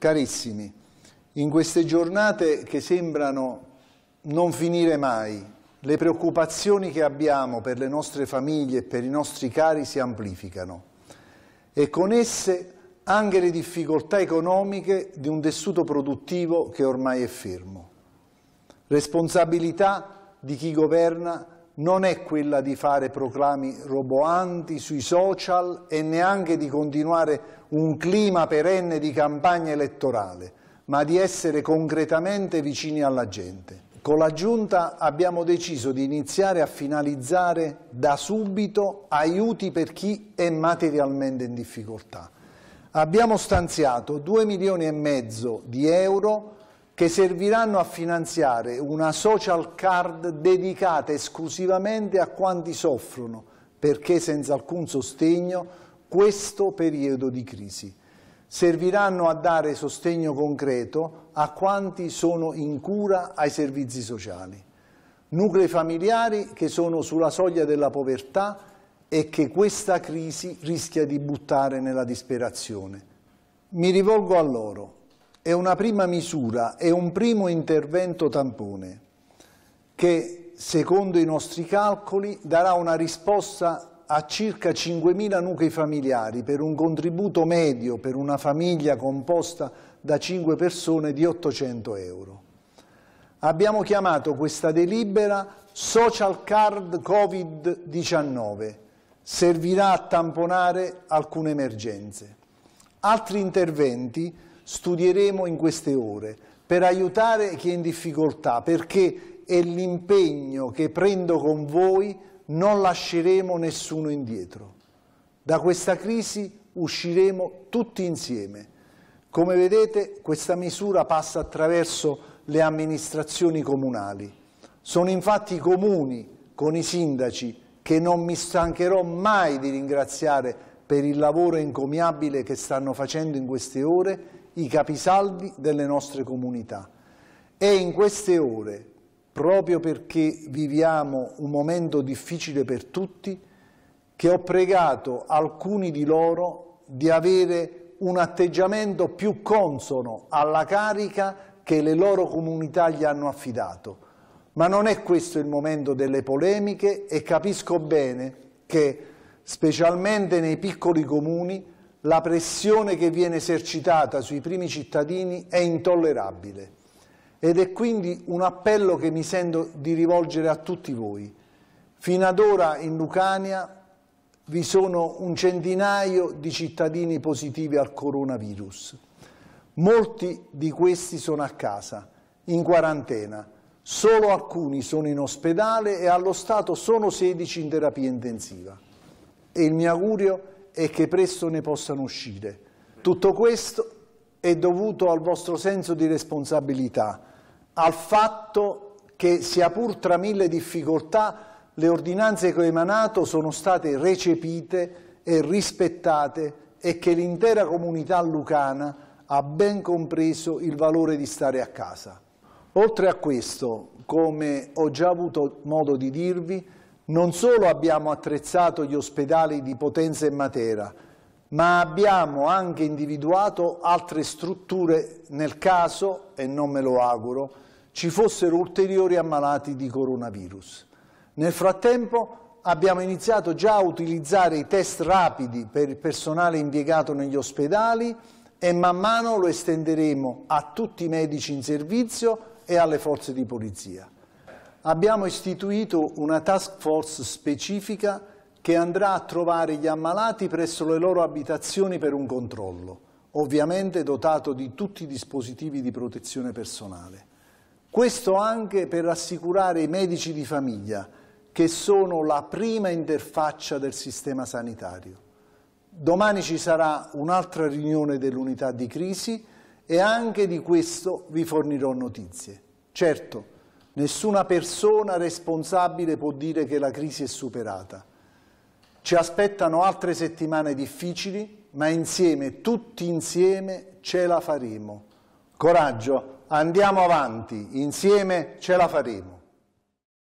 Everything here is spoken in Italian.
Carissimi, in queste giornate che sembrano non finire mai, le preoccupazioni che abbiamo per le nostre famiglie e per i nostri cari si amplificano e con esse anche le difficoltà economiche di un tessuto produttivo che ormai è fermo. Responsabilità di chi governa non è quella di fare proclami roboanti sui social e neanche di continuare un clima perenne di campagna elettorale, ma di essere concretamente vicini alla gente. Con la Giunta abbiamo deciso di iniziare a finalizzare da subito aiuti per chi è materialmente in difficoltà. Abbiamo stanziato 2 milioni e mezzo di euro che serviranno a finanziare una social card dedicata esclusivamente a quanti soffrono, perché senza alcun sostegno, questo periodo di crisi. Serviranno a dare sostegno concreto a quanti sono in cura ai servizi sociali. Nuclei familiari che sono sulla soglia della povertà e che questa crisi rischia di buttare nella disperazione. Mi rivolgo a loro, è una prima misura, è un primo intervento tampone che secondo i nostri calcoli darà una risposta a circa 5.000 nuclei familiari per un contributo medio per una famiglia composta da 5 persone di 800 euro. Abbiamo chiamato questa delibera Social Card Covid-19, servirà a tamponare alcune emergenze. Altri interventi studieremo in queste ore per aiutare chi è in difficoltà, perché è l'impegno che prendo con voi, non lasceremo nessuno indietro. Da questa crisi usciremo tutti insieme. Come vedete questa misura passa attraverso le amministrazioni comunali. Sono infatti i comuni con i sindaci che non mi stancherò mai di ringraziare per il lavoro encomiabile che stanno facendo in queste ore i capisaldi delle nostre comunità. E in queste ore, proprio perché viviamo un momento difficile per tutti, che ho pregato alcuni di loro di avere un atteggiamento più consono alla carica che le loro comunità gli hanno affidato. Ma non è questo il momento delle polemiche e capisco bene che, specialmente nei piccoli comuni, la pressione che viene esercitata sui primi cittadini è intollerabile ed è quindi un appello che mi sento di rivolgere a tutti voi. Fino ad ora in Lucania vi sono un centinaio di cittadini positivi al coronavirus. Molti di questi sono a casa, in quarantena. Solo alcuni sono in ospedale e allo Stato sono 16 in terapia intensiva. E il mio augurio è e che presto ne possano uscire. Tutto questo è dovuto al vostro senso di responsabilità, al fatto che sia pur tra mille difficoltà le ordinanze che ho emanato sono state recepite e rispettate e che l'intera comunità lucana ha ben compreso il valore di stare a casa. Oltre a questo, come ho già avuto modo di dirvi, non solo abbiamo attrezzato gli ospedali di Potenza e Matera, ma abbiamo anche individuato altre strutture nel caso, e non me lo auguro, ci fossero ulteriori ammalati di coronavirus. Nel frattempo abbiamo iniziato già a utilizzare i test rapidi per il personale impiegato negli ospedali e man mano lo estenderemo a tutti i medici in servizio e alle forze di polizia abbiamo istituito una task force specifica che andrà a trovare gli ammalati presso le loro abitazioni per un controllo, ovviamente dotato di tutti i dispositivi di protezione personale. Questo anche per assicurare i medici di famiglia, che sono la prima interfaccia del sistema sanitario. Domani ci sarà un'altra riunione dell'unità di crisi e anche di questo vi fornirò notizie. Certo, Nessuna persona responsabile può dire che la crisi è superata. Ci aspettano altre settimane difficili, ma insieme, tutti insieme, ce la faremo. Coraggio, andiamo avanti, insieme ce la faremo.